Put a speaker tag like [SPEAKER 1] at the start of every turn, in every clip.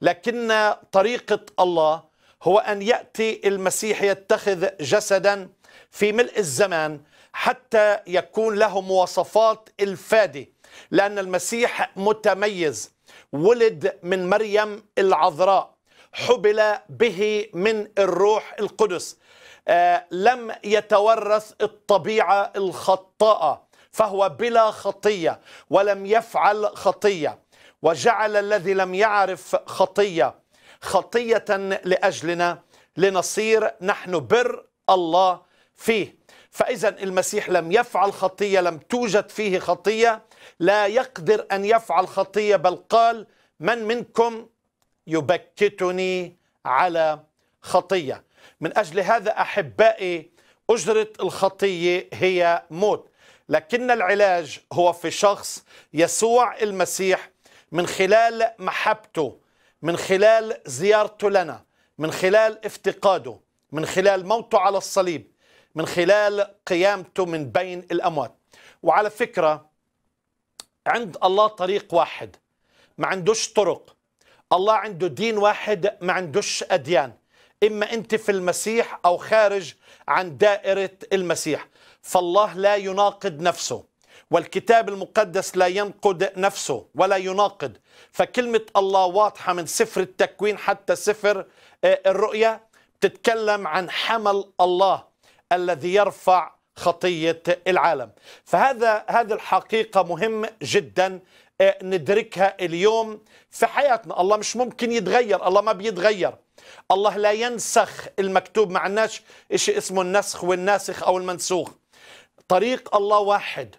[SPEAKER 1] لكن طريقة الله هو أن يأتي المسيح يتخذ جسدا في ملء الزمان حتى يكون له مواصفات الفادة لأن المسيح متميز ولد من مريم العذراء حبل به من الروح القدس آه، لم يتورث الطبيعة الخطاءة فهو بلا خطية ولم يفعل خطية وجعل الذي لم يعرف خطية خطية لأجلنا لنصير نحن بر الله فيه فإذا المسيح لم يفعل خطية لم توجد فيه خطية لا يقدر أن يفعل خطية بل قال من منكم يبكتني على خطية من أجل هذا أحبائي أجرة الخطية هي موت لكن العلاج هو في شخص يسوع المسيح من خلال محبته من خلال زيارته لنا من خلال افتقاده من خلال موته على الصليب من خلال قيامته من بين الأموات وعلى فكرة عند الله طريق واحد ما عندوش طرق الله عنده دين واحد ما عندوش أديان إما أنت في المسيح أو خارج عن دائرة المسيح فالله لا يناقض نفسه والكتاب المقدس لا ينقد نفسه ولا يناقض فكلمة الله واضحة من سفر التكوين حتى سفر آه، الرؤيا بتتكلم عن حمل الله الذي يرفع خطية العالم فهذا هذه الحقيقة مهم جدا آه، ندركها اليوم في حياتنا الله مش ممكن يتغير الله ما بيتغير الله لا ينسخ المكتوب ما عندناش شيء اسمه النسخ والناسخ أو المنسوخ طريق الله واحد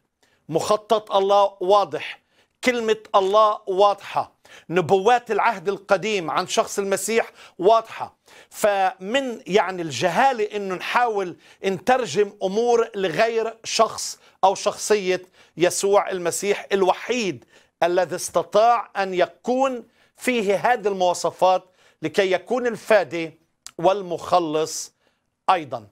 [SPEAKER 1] مخطط الله واضح كلمة الله واضحة نبوات العهد القديم عن شخص المسيح واضحة فمن يعني الجهالة أنه نحاول نترجم أمور لغير شخص أو شخصية يسوع المسيح الوحيد الذي استطاع أن يكون فيه هذه المواصفات لكي يكون الفادي والمخلص أيضاً